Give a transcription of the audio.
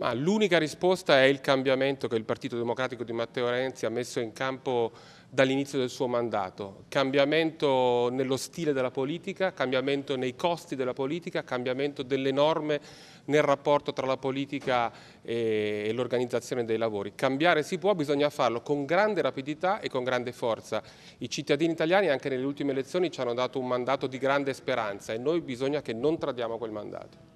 Ma l'unica risposta è il cambiamento che il Partito Democratico di Matteo Renzi ha messo in campo dall'inizio del suo mandato. Cambiamento nello stile della politica, cambiamento nei costi della politica, cambiamento delle norme nel rapporto tra la politica e l'organizzazione dei lavori. Cambiare si può, bisogna farlo con grande rapidità e con grande forza. I cittadini italiani anche nelle ultime elezioni ci hanno dato un mandato di grande speranza e noi bisogna che non tradiamo quel mandato.